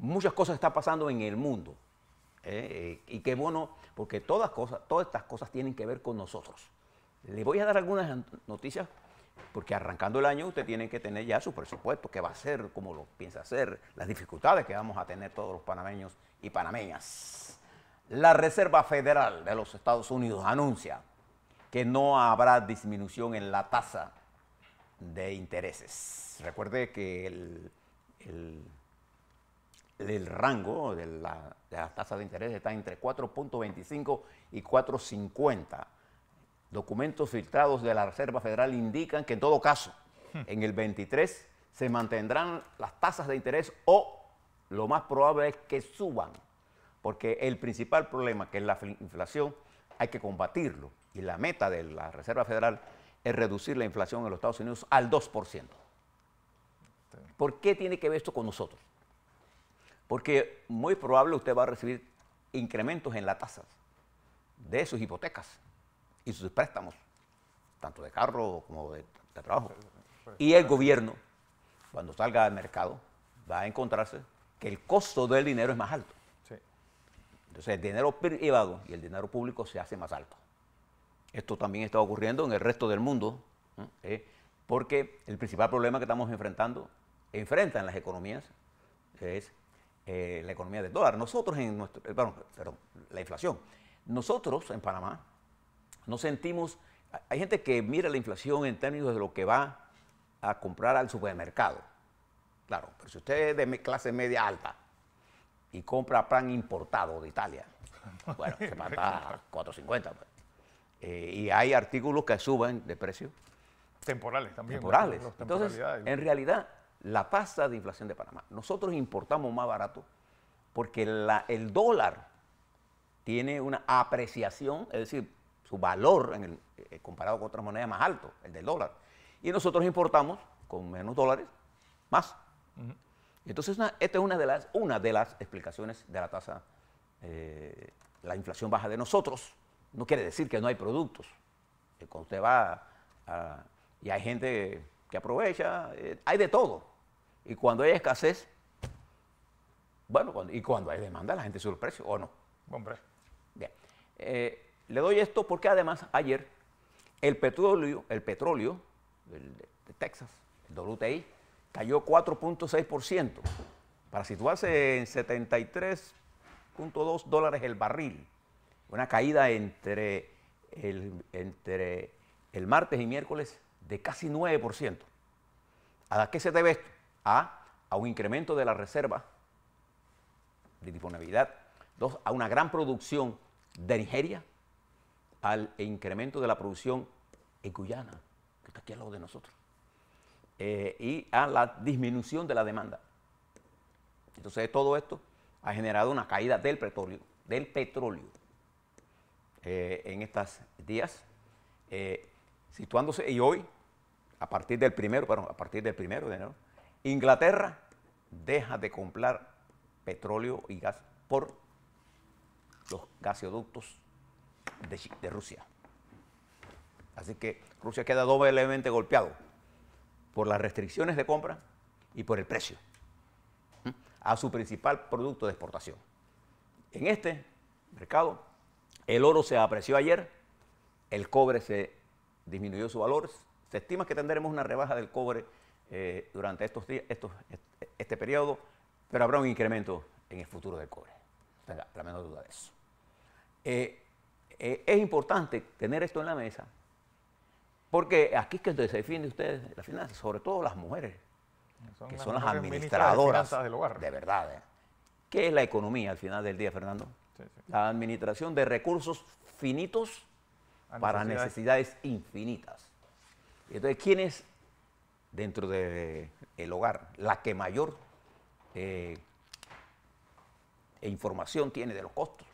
muchas cosas están pasando en el mundo. ¿eh? Eh, y qué bueno, porque todas, cosas, todas estas cosas tienen que ver con nosotros. Le voy a dar algunas noticias, porque arrancando el año usted tiene que tener ya su presupuesto, que va a ser como lo piensa hacer, las dificultades que vamos a tener todos los panameños y panameñas. La Reserva Federal de los Estados Unidos anuncia que no habrá disminución en la tasa de intereses. Recuerde que el el rango de las tasas de interés está entre 4.25 y 4.50. Documentos filtrados de la Reserva Federal indican que en todo caso, hmm. en el 23 se mantendrán las tasas de interés o lo más probable es que suban, porque el principal problema, que es la inflación, hay que combatirlo. Y la meta de la Reserva Federal es reducir la inflación en los Estados Unidos al 2%. ¿Por qué tiene que ver esto con nosotros? porque muy probable usted va a recibir incrementos en la tasa de sus hipotecas y sus préstamos, tanto de carro como de, trabajo. Y el gobierno, cuando salga al mercado, va a encontrarse que el costo del dinero es más alto. Entonces el dinero privado y el dinero público se hace más alto. Esto también está ocurriendo en el resto del mundo, eh, porque el principal problema que estamos enfrentando, enfrentan las economías, es eh, la economía del dólar. Nosotros en nuestro, bueno eh, perdón, la inflación. Nosotros en Panamá no sentimos, hay gente que mira la inflación en términos de lo que va a comprar al supermercado. Claro, pero si usted es de clase media alta y compra pan importado de Italia, bueno, se mata 4.50. Pues. Eh, y hay artículos que suben de precio. Temporales también. Temporales. Entonces, en realidad, la tasa de inflación de Panamá. Nosotros importamos más barato porque el dólar tiene una apreciación, es decir, su valor en el, eh, comparado con otras monedas más alto, el del dólar. Y nosotros importamos con menos dólares más. Entonces, esta es una de, las, una de las explicaciones de la tasa, eh, la inflación baja de nosotros. No quiere decir que no hay productos. Eh, cuando usted va y hay gente que aprovecha, hay de todo. Y cuando hay escasez, bueno, y cuando hay demanda, la gente sube el precio, ¿o no? Hombre. Bien. Eh, le doy esto porque además ayer el petróleo, el petróleo de Texas, el WTI, cayó 4.6% para situarse en 73.2 dólares el barril. Una caída entre entre el martes y miércoles de casi 9%. ¿A qué se debe esto? A, a un incremento de la reserva de disponibilidad. Dos, a una gran producción de Nigeria, al incremento de la producción en Guyana, que está aquí al lado de nosotros, eh, y a la disminución de la demanda. Entonces todo esto ha generado una caída del petróleo, del petróleo eh, en estos días, eh, situándose, y hoy, a partir del primero, bueno, a partir del primero de enero, Inglaterra deja de comprar petróleo y gas por los gasoductos de, Rusia. Así que Rusia queda doblemente golpeado por las restricciones de compra y por el precio a su principal producto de exportación. En este mercado, el oro se apreció ayer, el cobre se disminuyó su valor, se estima que tendremos una rebaja del cobre eh, durante estos días, este periodo, pero habrá un incremento en el futuro del cobre. Tenga la menor duda de eso. Eh, eh, es importante tener esto en la mesa, porque aquí es que se defiende ustedes la finanza, sobre todo las mujeres, que son las administradoras de, verdad. ¿Qué es la economía al final del día, Fernando? La administración de recursos finitos para necesidades infinitas. Entonces, es dentro del hogar, la que mayor eh, información tiene de los costos.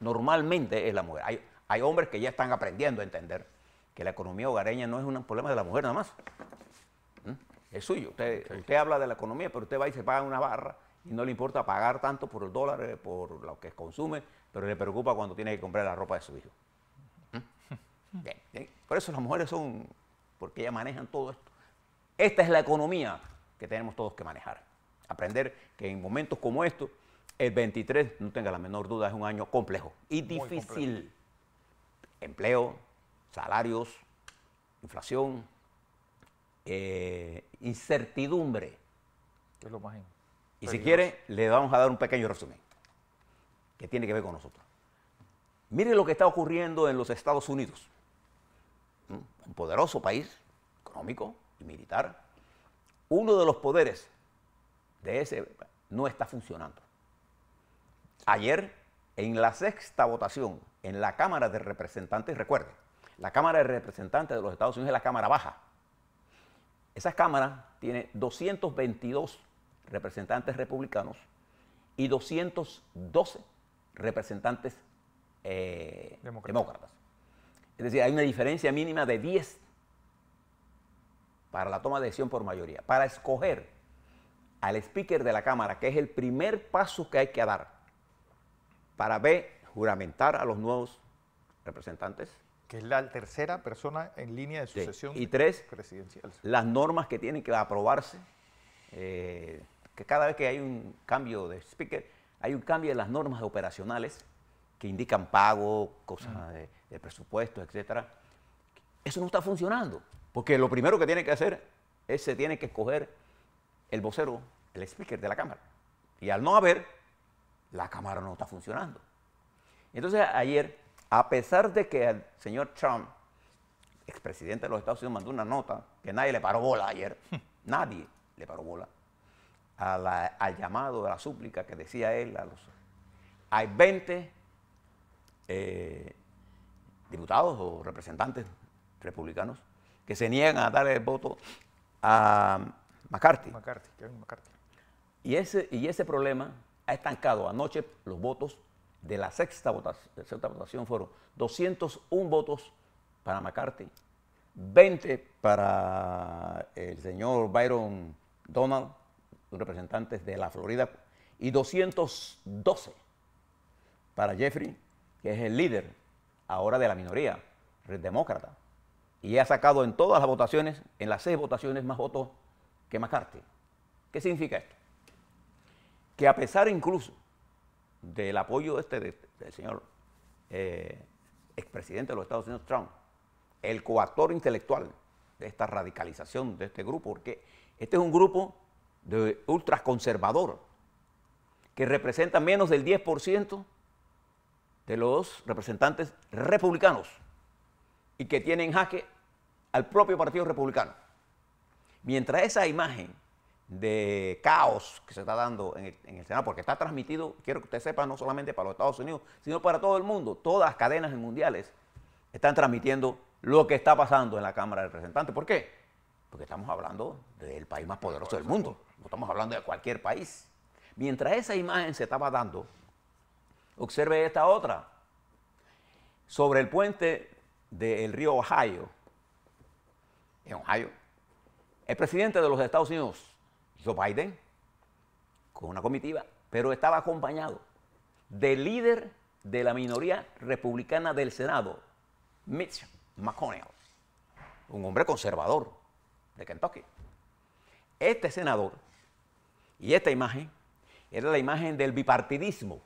Normalmente es la mujer. Hay, hombres que ya están aprendiendo a entender que la economía hogareña no es un problema de la mujer nada más. ¿Mm? Es suyo. Usted, habla de la economía, pero usted va y se paga una barra y no le importa pagar tanto por el dólar, por lo que consume, pero le preocupa cuando tiene que comprar la ropa de su hijo. ¿Mm? Por eso las mujeres son, porque ellas manejan todo esto. Esta es la economía que tenemos todos que manejar. Aprender que en momentos como estos, el 23, no tenga la menor duda, es un año complejo y difícil. Empleo, salarios, inflación, eh, incertidumbre. lo más y si quiere, le vamos a dar un pequeño resumen que tiene que ver con nosotros. Mire lo que está ocurriendo en los Estados Unidos. Un poderoso país económico, militar, uno de los poderes de ese no está funcionando. Ayer, en la sexta votación en la Cámara de Representantes, recuerden, la Cámara de Representantes de los Estados Unidos es la Cámara Baja. Esa Cámara tiene 222 representantes republicanos y 212 representantes eh, demócratas. demócratas. Es decir, hay una diferencia mínima de 10 para la toma de decisión por mayoría, para escoger al speaker de la Cámara, que es el primer paso que hay que dar para B, juramentar a los nuevos representantes. Que es la tercera persona en línea de sucesión y tres, Las normas que tienen que aprobarse, eh, que cada vez que hay un cambio de speaker, hay un cambio de las normas operacionales que indican pago, cosas de, presupuesto, etc., etcétera. Eso no está funcionando, porque lo primero que tiene que hacer es se tiene que escoger el vocero, el speaker de la Cámara. Y al no haber, la Cámara no está funcionando. Entonces ayer, a pesar de que el señor Trump, expresidente de los Estados Unidos, mandó una nota que nadie le paró bola ayer, nadie le paró bola, al llamado, a la súplica que decía él, a los, hay 20 eh, diputados o representantes republicanos, que se niegan a dar el voto a McCarthy. Y ese, y ese problema ha estancado. Anoche los votos de la sexta votación, votación fueron 201 votos para McCarthy, 20 para el señor Byron Donald, representantes de la Florida, y 212 para Jeffrey, que es el líder ahora de la minoría demócrata y ha sacado en todas las votaciones, en las seis votaciones, más votos que McCarthy. ¿Qué significa esto? Que a pesar incluso del apoyo este del señor eh, expresidente de los Estados Unidos, Trump, el coactor intelectual de esta radicalización de este grupo, porque este es un grupo de ultraconservador que representa menos del 10% de los representantes republicanos y que tiene en jaque al propio Partido Republicano. Mientras esa imagen de caos que se está dando en el, en el, Senado, porque está transmitido, quiero que usted sepa, no solamente para los Estados Unidos, sino para todo el mundo. Todas las cadenas mundiales están transmitiendo lo que está pasando en la Cámara de Representantes. ¿Por qué? Porque estamos hablando del país más poderoso del mundo, no estamos hablando de cualquier país. Mientras esa imagen se estaba dando, observe esta otra. Sobre el puente del río Ohio, en Ohio, el presidente de los Estados Unidos, Joe Biden, con una comitiva, pero estaba acompañado del líder de la minoría republicana del Senado, Mitch McConnell, un hombre conservador de Kentucky. Este senador y esta imagen era la imagen del bipartidismo,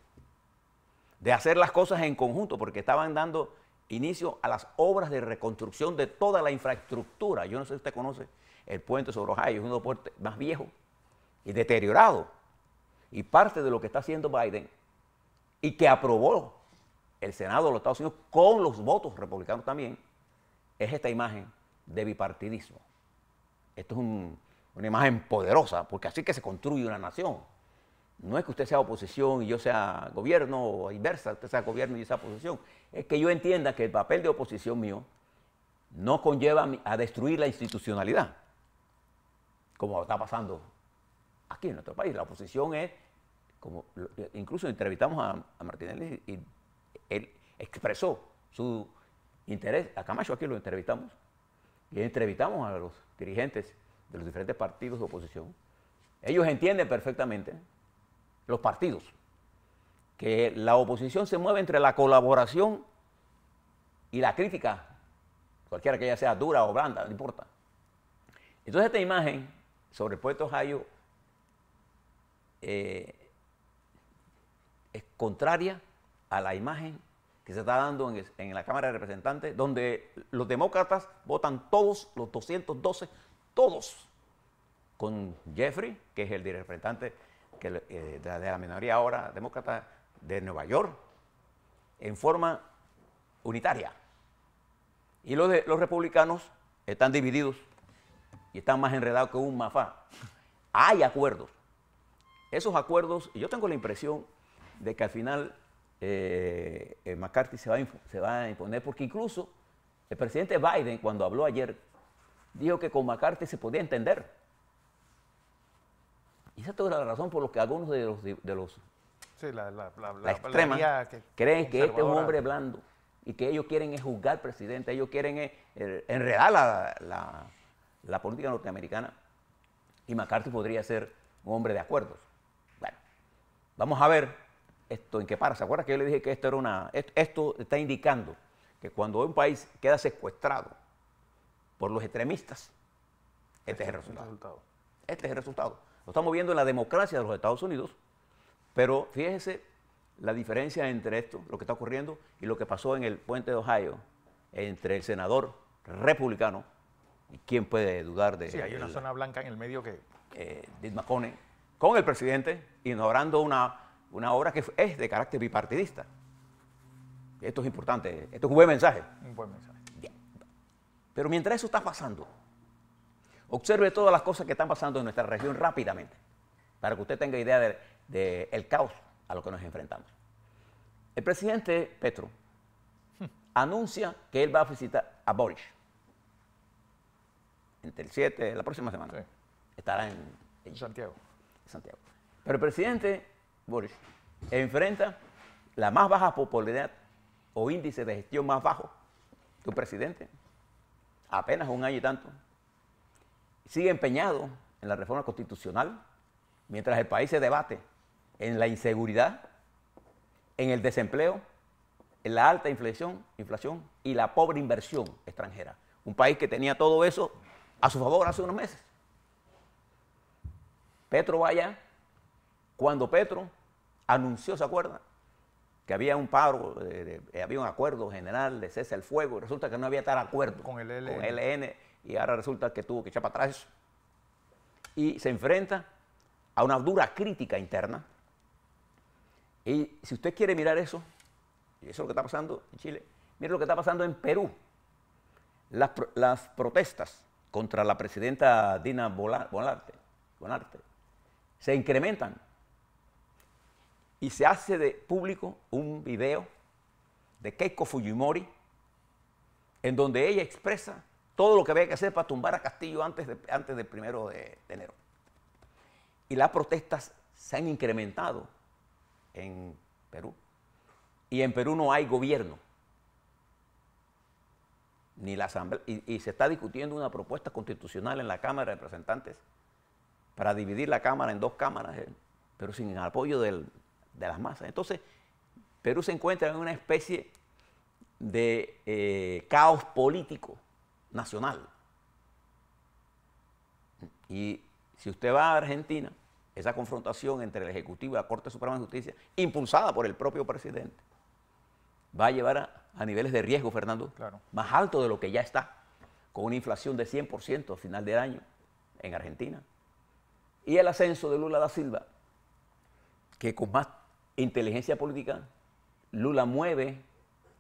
de hacer las cosas en conjunto, porque estaban dando inicio a las obras de reconstrucción de toda la infraestructura. Yo no sé si usted conoce el puente sobre Ohio, es los puentes más viejos y deteriorado. Y parte de lo que está haciendo Biden y que aprobó el Senado de los Estados Unidos con los votos republicanos también, es esta imagen de bipartidismo. Esto es una imagen poderosa, porque así que se construye una nación. No es que usted sea oposición y yo sea gobierno o inversa, usted sea gobierno y yo sea oposición. Es que yo entienda que el papel de oposición mío no conlleva a destruir la institucionalidad, como está pasando aquí en nuestro país. La oposición es, como incluso entrevistamos a, a Martínez y él expresó su interés, a Camacho aquí lo entrevistamos, y entrevistamos a los dirigentes de los diferentes partidos de oposición. Ellos entienden perfectamente los partidos, que la oposición se mueve entre la colaboración y la crítica, cualquiera que ella sea dura o blanda, no importa. Entonces esta imagen sobre puerto Ohio eh, es contraria a la imagen que se está dando en, en, la Cámara de Representantes, donde los demócratas votan todos, los 212, todos, con Jeffrey, que es el representante que, eh, de, la minoría ahora demócrata de Nueva York, en forma unitaria. Y los, los republicanos están divididos y están más enredados que un mafá. Hay acuerdos. Esos acuerdos, yo tengo la impresión de que al final eh, eh, McCarthy se va, se va, a imponer, porque incluso el presidente Biden, cuando habló ayer, dijo que con McCarthy se podía entender y esa es toda la razón por la que algunos de los, de los la, extrema creen que este es un hombre blando y que ellos quieren es juzgar presidente, ellos quieren eh, enredar la, política norteamericana y McCarthy podría ser un hombre de acuerdos. Bueno, vamos a ver esto en qué para. ¿Se acuerdan que yo le dije que esto era una. Esto, está indicando que cuando un país queda secuestrado por los extremistas, este, es el este resultado. Este es el resultado. Lo estamos viendo en la democracia de los Estados Unidos, pero fíjese la diferencia entre esto, lo que está ocurriendo, y lo que pasó en el puente de Ohio entre el senador republicano, y quién puede dudar de... Sí, hay una zona blanca en el medio que... Eh, Macone, con el presidente, ignorando una, una obra que es de carácter bipartidista. Esto es importante, esto es un buen mensaje. Un buen mensaje. Pero mientras eso está pasando, Observe todas las cosas que están pasando en nuestra región rápidamente, para que usted tenga idea del caos a lo que nos enfrentamos. El presidente Petro anuncia que él va a visitar a Boris. Entre el 7, la próxima semana. Estará en, Santiago. Santiago. Pero el presidente Boris enfrenta la más baja popularidad o índice de gestión más bajo que un presidente. Apenas un año y tanto sigue empeñado en la reforma constitucional, mientras el país se debate en la inseguridad, en el desempleo, en la alta inflación, inflación y la pobre inversión extranjera. Un país que tenía todo eso a su favor hace unos meses. Petro vaya, cuando Petro anunció, ¿se acuerda Que había un paro, eh, eh, había un acuerdo general de cese al fuego, resulta que no había tal acuerdo con el Con el LN y ahora resulta que tuvo que echar para atrás y se enfrenta a una dura crítica interna. Y si usted quiere mirar eso, y eso es lo que está pasando en Chile, mire lo que está pasando en Perú. Las, protestas contra la presidenta Dina Bonarte, Bonarte se incrementan y se hace de público un video de Keiko Fujimori en donde ella expresa todo lo que había que hacer para tumbar a Castillo antes, antes del primero de, enero. Y las protestas se han incrementado en Perú. Y en Perú no hay gobierno. Ni la asamblea, y, se está discutiendo una propuesta constitucional en la Cámara de Representantes para dividir la Cámara en dos cámaras, eh, pero sin el apoyo de las masas. Entonces, Perú se encuentra en una especie de eh, caos político nacional. Y si usted va a Argentina, esa confrontación entre el Ejecutivo y la Corte Suprema de Justicia, impulsada por el propio presidente, va a llevar a, niveles de riesgo, Fernando, más alto de lo que ya está, con una inflación de 100% a final del año en Argentina. Y el ascenso de Lula da Silva, que con más inteligencia política, Lula mueve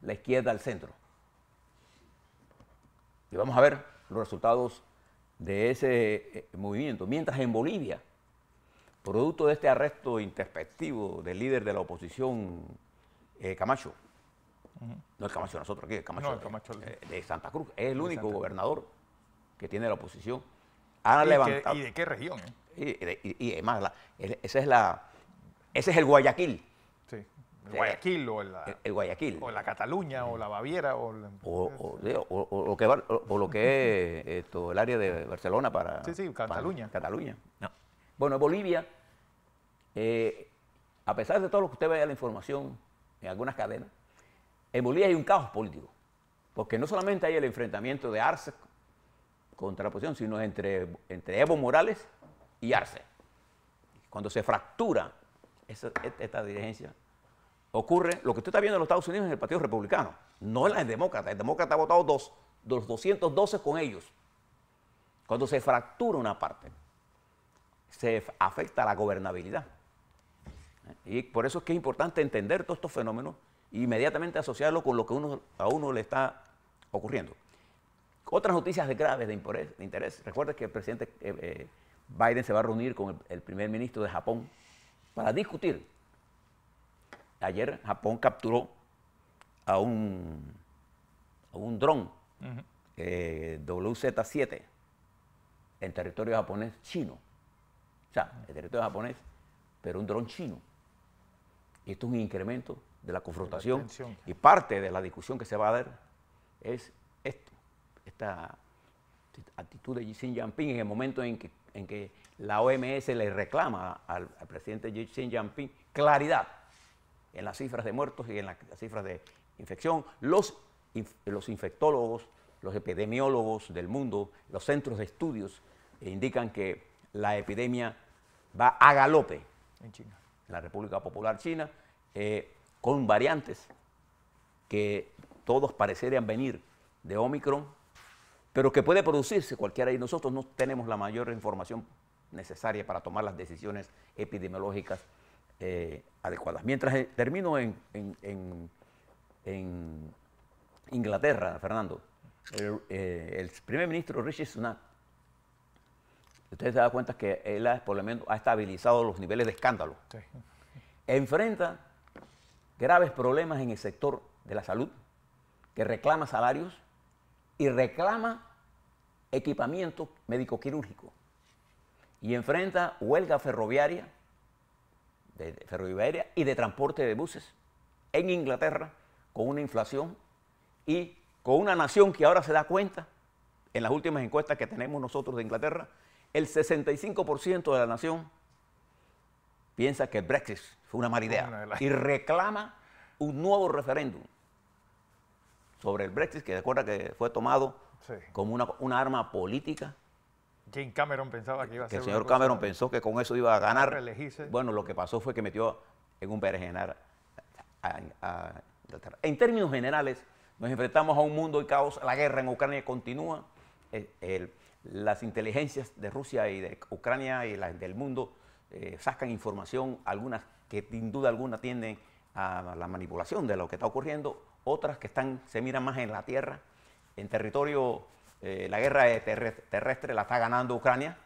la izquierda al centro. Y vamos a ver los resultados de ese eh, movimiento. Mientras en Bolivia, producto de este arresto introspectivo del líder de la oposición, eh, Camacho, no es Camacho nosotros aquí, Camacho, de Santa Cruz, es el único gobernador que tiene la oposición. Ha levantado, ¿Y de qué región? Eh? Y, además, es la, ese es el Guayaquil. Sí el Guayaquil o la, eh, eh, O la Cataluña o la Baviera o, o, o, lo, que lo que es eh, el área de Barcelona para... Sí, sí, Cataluña. Cataluña. No. Bueno, en Bolivia, a pesar de todo lo que usted vea la información en algunas cadenas, en Bolivia hay un caos político, porque no solamente hay el enfrentamiento de Arce contra la oposición, sino entre, entre Evo Morales y Arce. Cuando se fractura esta dirigencia ocurre lo que usted está viendo en los Estados Unidos en el Partido Republicano, no en las demócratas. El demócrata ha votado dos, de los 212 con ellos. Cuando se fractura una parte, se afecta la gobernabilidad. Y por eso es que es importante entender todos estos fenómenos e inmediatamente asociarlo con lo que a uno le está ocurriendo. Otras noticias graves de interés. De interés. Recuerda que el presidente eh, eh, Biden se va a reunir con el primer ministro de Japón para discutir Ayer Japón capturó a un, un dron eh, WZ-7 en territorio japonés chino. O sea, en territorio japonés, pero un dron chino. Y esto es un incremento de la confrontación. y parte de la discusión que se va a dar es esto, esta actitud de Xi Jinping en el momento en que, la OMS le reclama al, al presidente Xi Jinping claridad en las cifras de muertos y en las cifras de infección. Los, infectólogos, los epidemiólogos del mundo, los centros de estudios eh, indican que la epidemia va a galope en China, en la República Popular China, eh, con variantes que todos parecerían venir de Omicron, pero que puede producirse cualquiera y nosotros no tenemos la mayor información necesaria para tomar las decisiones epidemiológicas eh, adecuadas. Mientras eh, termino en, Inglaterra, Fernando, el, eh, primer ministro Richie Sunak, usted se da cuenta que él ha, ha estabilizado los niveles de escándalo. Enfrenta graves problemas en el sector de la salud, que reclama salarios y reclama equipamiento médico quirúrgico. Y enfrenta huelga ferroviaria de, ferroviaria y de transporte de buses en Inglaterra con una inflación y con una nación que ahora se da cuenta, en las últimas encuestas que tenemos nosotros de Inglaterra, el 65% de la nación piensa que el Brexit fue una mala idea y reclama un nuevo referéndum sobre el Brexit, que recuerda que fue tomado como una, una arma política Cameron pensaba que iba a El señor Cameron pensó que con eso iba a ganar. Bueno, lo que pasó fue que metió en un perejenar a, En términos generales, nos enfrentamos a un mundo de caos. La guerra en Ucrania continúa. Eh, las inteligencias de Rusia y de Ucrania y las del mundo eh, sacan información, algunas que sin duda alguna tienden a la manipulación de lo que está ocurriendo, otras que están, se miran más en la tierra, en territorio eh, la guerra terrestre la está ganando Ucrania.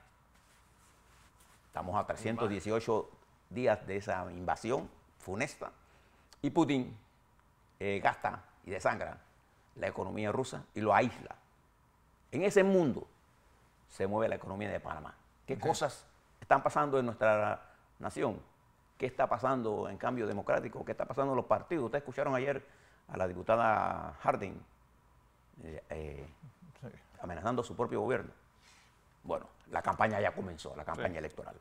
Estamos a 318 días de esa invasión funesta. Y Putin eh, gasta y desangra la economía rusa y lo aísla. En ese mundo se mueve la economía de Panamá. ¿Qué cosas están pasando en nuestra nación? ¿Qué está pasando en cambio democrático? ¿Qué está pasando en los partidos? Ustedes escucharon ayer a la diputada Harding. Eh, amenazando a su propio gobierno. Bueno, la campaña ya comenzó, la campaña electoral.